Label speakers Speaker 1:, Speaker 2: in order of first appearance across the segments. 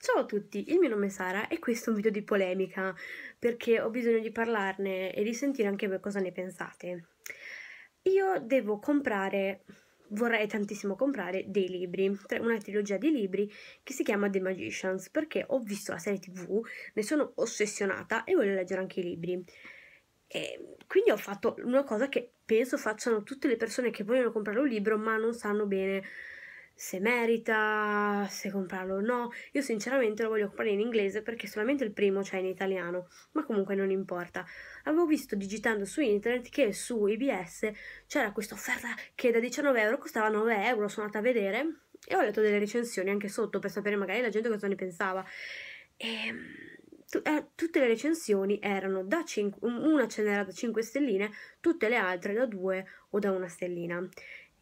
Speaker 1: Ciao a tutti, il mio nome è Sara e questo è un video di polemica perché ho bisogno di parlarne e di sentire anche voi cosa ne pensate. Io devo comprare, vorrei tantissimo comprare dei libri, una trilogia di libri che si chiama The Magicians perché ho visto la serie tv, ne sono ossessionata e voglio leggere anche i libri. E quindi ho fatto una cosa che penso facciano tutte le persone che vogliono comprare un libro ma non sanno bene se merita, se comprarlo o no. Io sinceramente lo voglio comprare in inglese perché solamente il primo c'è cioè in italiano, ma comunque non importa. Avevo visto digitando su internet che su IBS c'era questa offerta che da 19 euro costava 9 euro, sono andata a vedere e ho letto delle recensioni anche sotto per sapere magari la gente cosa ne pensava. E ehm, eh, tutte le recensioni erano da 5, una ce n'era da 5 stelline, tutte le altre da 2 o da una stellina.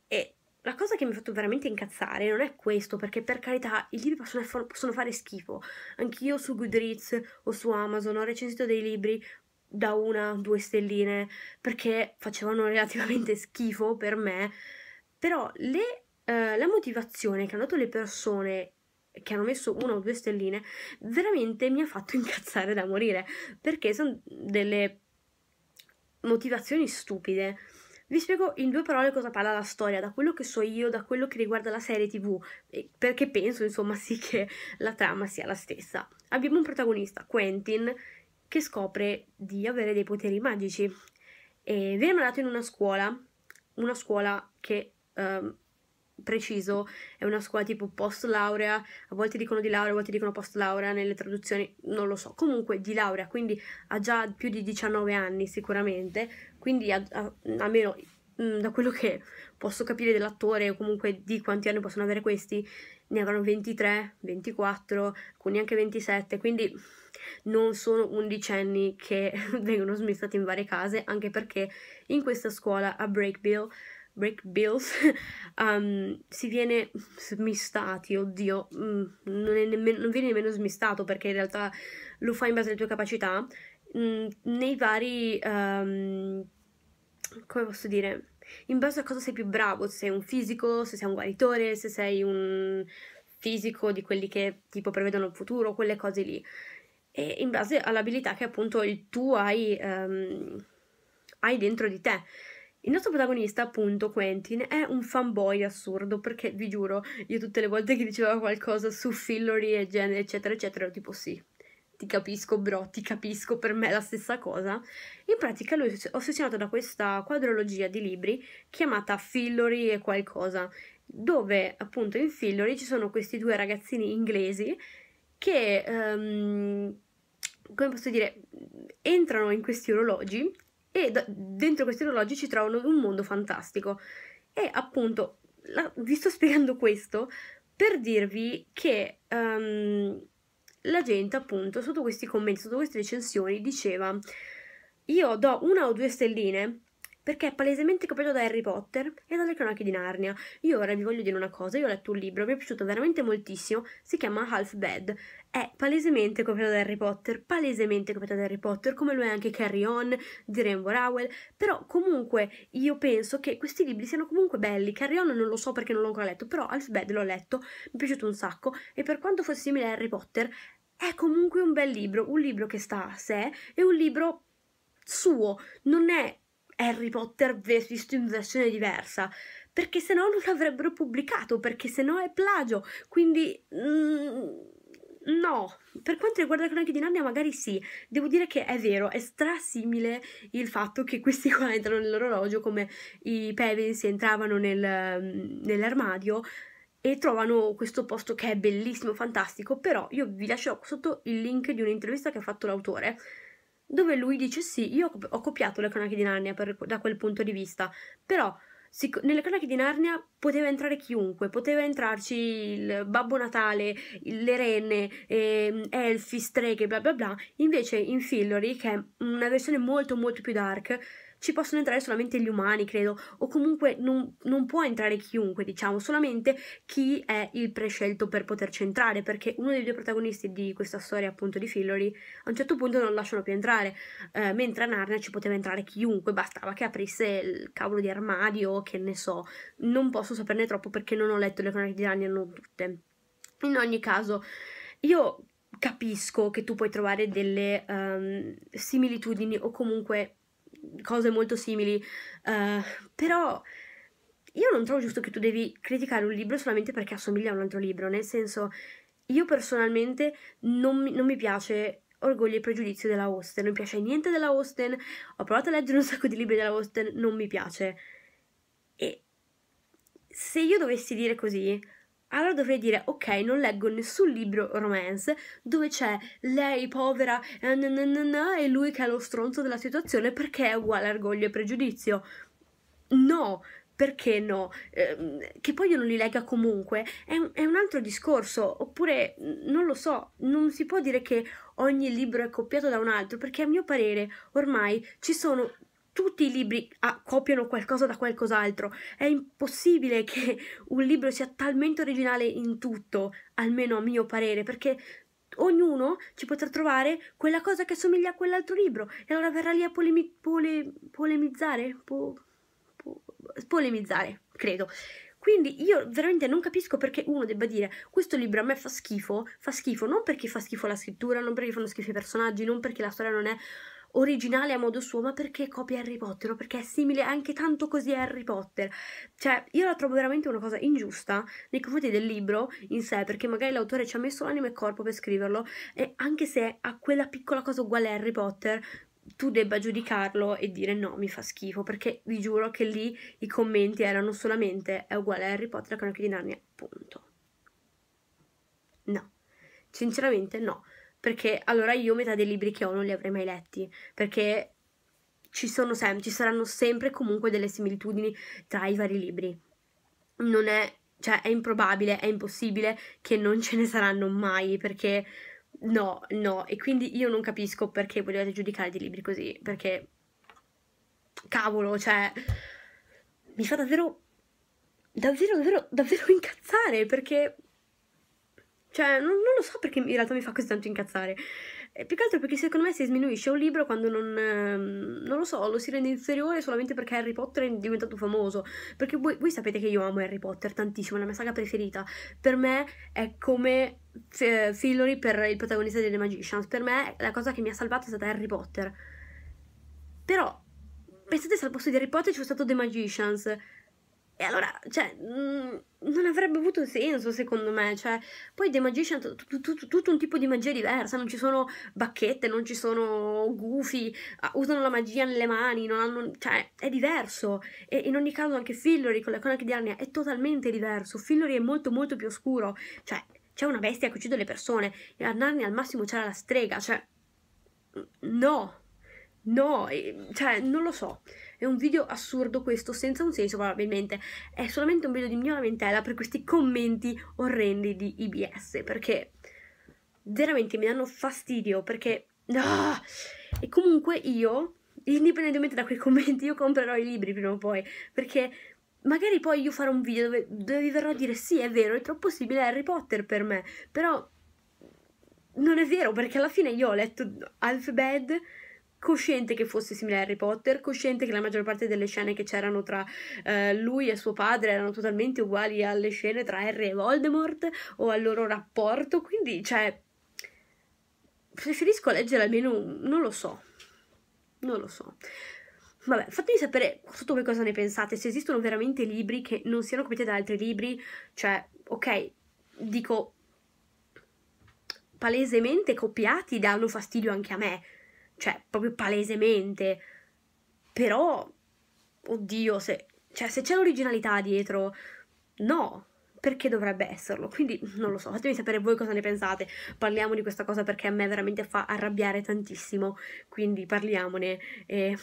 Speaker 1: E la cosa che mi ha fatto veramente incazzare non è questo, perché per carità i libri possono, possono fare schifo. Anch'io su Goodreads o su Amazon ho recensito dei libri da una, due stelline, perché facevano relativamente schifo per me. Però le, eh, la motivazione che hanno dato le persone che hanno messo una o due stelline veramente mi ha fatto incazzare da morire, perché sono delle motivazioni stupide vi spiego in due parole cosa parla la storia, da quello che so io, da quello che riguarda la serie tv, perché penso insomma sì che la trama sia la stessa. Abbiamo un protagonista, Quentin, che scopre di avere dei poteri magici e viene mandato in una scuola, una scuola che um, preciso, è una scuola tipo post laurea, a volte dicono di laurea, a volte dicono post laurea nelle traduzioni, non lo so, comunque di laurea, quindi ha già più di 19 anni sicuramente, quindi a, a, almeno mh, mm, da quello che posso capire dell'attore o comunque di quanti anni possono avere questi, ne avranno 23, 24, alcuni anche 27, quindi non sono undicenni che vengono smistati in varie case, anche perché in questa scuola a Breakville break bills, um, si viene smistati, oddio, mm, non, è nemmeno, non viene nemmeno smistato perché in realtà lo fa in base alle tue capacità, mm, nei vari, um, come posso dire, in base a cosa sei più bravo, se sei un fisico, se sei un guaritore, se sei un fisico di quelli che tipo prevedono il futuro, quelle cose lì. E in base all'abilità che appunto tu hai, um, hai dentro di te. Il nostro protagonista, appunto, Quentin, è un fanboy assurdo perché vi giuro, io tutte le volte che diceva qualcosa su Fillory e genere, eccetera, eccetera, ero tipo sì, ti capisco bro, ti capisco, per me è la stessa cosa. In pratica lui è ossessionato da questa quadrologia di libri chiamata Fillory e qualcosa, dove appunto in Fillory ci sono questi due ragazzini inglesi che, um, come posso dire, entrano in questi orologi e d- dentro questi orologi ci trovano un mondo fantastico. E appunto la, vi sto spiegando questo per dirvi che um, la gente appunto sotto questi commenti, sotto queste recensioni diceva io do una o due stelline perché è palesemente copiato da Harry Potter e dalle cronache di Narnia. Io ora vi voglio dire una cosa, io ho letto un libro, mi è piaciuto veramente moltissimo, si chiama Half Bed. È palesemente copiato da Harry Potter, palesemente copiato da Harry Potter, come lo è anche Carry On di Rainbow Rowell, però comunque io penso che questi libri siano comunque belli. Carry On non lo so perché non l'ho ancora letto, però Half Bed l'ho letto, mi è piaciuto un sacco e per quanto fosse simile a Harry Potter è comunque un bel libro, un libro che sta a sé e un libro suo, non è Harry Potter visto in versione diversa, perché se no non l'avrebbero pubblicato, perché se no è plagio, quindi... Mm, No, per quanto riguarda Cronache di Narnia magari sì, devo dire che è vero, è strasimile il fatto che questi qua entrano nell'orologio come i Pevens entravano nel, mm, nell'armadio e trovano questo posto che è bellissimo, fantastico, però io vi lascerò sotto il link di un'intervista che ha fatto l'autore dove lui dice sì, io ho copiato le cronache di Narnia per, da quel punto di vista, però sic- nelle cronache di Narnia poteva entrare chiunque, poteva entrarci il Babbo Natale, il, le renne, eh, elfi, streghe, bla bla bla, invece in Fillory, che è una versione molto molto più dark, ci possono entrare solamente gli umani, credo, o comunque non, non può entrare chiunque, diciamo, solamente chi è il prescelto per poterci entrare, perché uno dei due protagonisti di questa storia, appunto, di Fillory, a un certo punto non lo lasciano più entrare, eh, mentre a Narnia ci poteva entrare chiunque, bastava che aprisse il cavolo di armadio, che ne so, non posso saperne troppo perché non ho letto le cronache di Narnia, non tutte. In ogni caso, io capisco che tu puoi trovare delle um, similitudini o comunque cose molto simili, uh, però io non trovo giusto che tu devi criticare un libro solamente perché assomiglia a un altro libro, nel senso io personalmente non mi, non mi piace Orgoglio e pregiudizio della Austen, non mi piace niente della Austen, ho provato a leggere un sacco di libri della Austen, non mi piace. E se io dovessi dire così, allora dovrei dire ok non leggo nessun libro romance dove c'è lei povera eh, e lui che è lo stronzo della situazione perché è uguale a orgoglio e pregiudizio no perché no? Eh, che poi io non li legga comunque è un, è un, altro discorso, oppure non lo so, non si può dire che ogni libro è copiato da un altro, perché a mio parere ormai ci sono tutti i libri ah, copiano qualcosa da qualcos'altro. È impossibile che un libro sia talmente originale in tutto, almeno a mio parere, perché ognuno ci potrà trovare quella cosa che assomiglia a quell'altro libro e allora verrà lì a polemi pole polemizzare, po po polemizzare, credo. Quindi io veramente non capisco perché uno debba dire questo libro a me fa schifo, fa schifo non perché fa schifo la scrittura, non perché fanno schifo i personaggi, non perché la storia non è originale a modo suo, ma perché copia Harry Potter? perché è simile anche tanto così a Harry Potter? Cioè, io la trovo veramente una cosa ingiusta nei confronti del libro in sé, perché magari l'autore ci ha messo l'anima e corpo per scriverlo, e anche se ha quella piccola cosa uguale a Harry Potter, tu debba giudicarlo e dire no, mi fa schifo, perché vi giuro che lì i commenti erano solamente è uguale a Harry Potter e Cronache di Narnia, punto. No, sinceramente no perché allora io metà dei libri che ho non li avrei mai letti, perché ci, sem- ci saranno sempre comunque delle similitudini tra i vari libri. Non è, cioè, è improbabile, è impossibile che non ce ne saranno mai, perché no, no, e quindi io non capisco perché volete giudicare dei libri così, perché cavolo, cioè, mi fa davvero davvero, davvero, davvero incazzare perché cioè, non, non, lo so perché in realtà mi fa così tanto incazzare. E eh, più che altro perché secondo me si sminuisce un libro quando non, ehm, non lo so, lo si rende inferiore solamente perché Harry Potter è diventato famoso. Perché voi, voi sapete che io amo Harry Potter tantissimo, è la mia saga preferita. Per me è come eh, Fillory per il protagonista delle Magicians. Per me la cosa che mi ha salvato è stata Harry Potter. Però, pensate se al posto di Harry Potter ci fosse stato The Magicians e allora, cioè, mm, non avrebbe avuto senso secondo me, cioè, poi The Magician è tutto un tipo di magia diversa, non ci sono bacchette, non ci sono gufi, ah, usano la magia nelle mani, hanno, cioè, è diverso. E in ogni caso anche Fillory con le cronache di Arnia è totalmente diverso, Fillory è molto molto più oscuro, cioè, c'è una bestia che uccide le persone, e a Narnia al massimo c'era la strega, cioè, no! No, cioè, non lo so. È un video assurdo questo, senza un senso probabilmente. È solamente un video di mia lamentela per questi commenti orrendi di IBS, perché veramente mi danno fastidio, perché... Ah! E comunque io, indipendentemente da quei commenti, io comprerò i libri prima o poi, perché magari poi io farò un video dove, dove vi verrò a dire sì, è vero, è troppo simile a Harry Potter per me, però... Non è vero, perché alla fine io ho letto Alphabet cosciente che fosse simile a Harry Potter, cosciente che la maggior parte delle scene che c'erano tra eh, lui e suo padre erano totalmente uguali alle scene tra Harry e Voldemort o al loro rapporto, quindi cioè preferisco leggere almeno, non lo so, non lo so. Vabbè, fatemi sapere sotto voi cosa ne pensate, se esistono veramente libri che non siano copiati da altri libri, cioè, ok, dico palesemente copiati danno fastidio anche a me, cioè proprio palesemente, però, oddio, se, cioè, se c'è l'originalità dietro, no, perché dovrebbe esserlo? Quindi non lo so, fatemi sapere voi cosa ne pensate, parliamo di questa cosa perché a me veramente fa arrabbiare tantissimo, quindi parliamone e,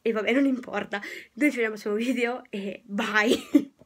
Speaker 1: e vabbè, non importa, noi ci vediamo al prossimo video e bye!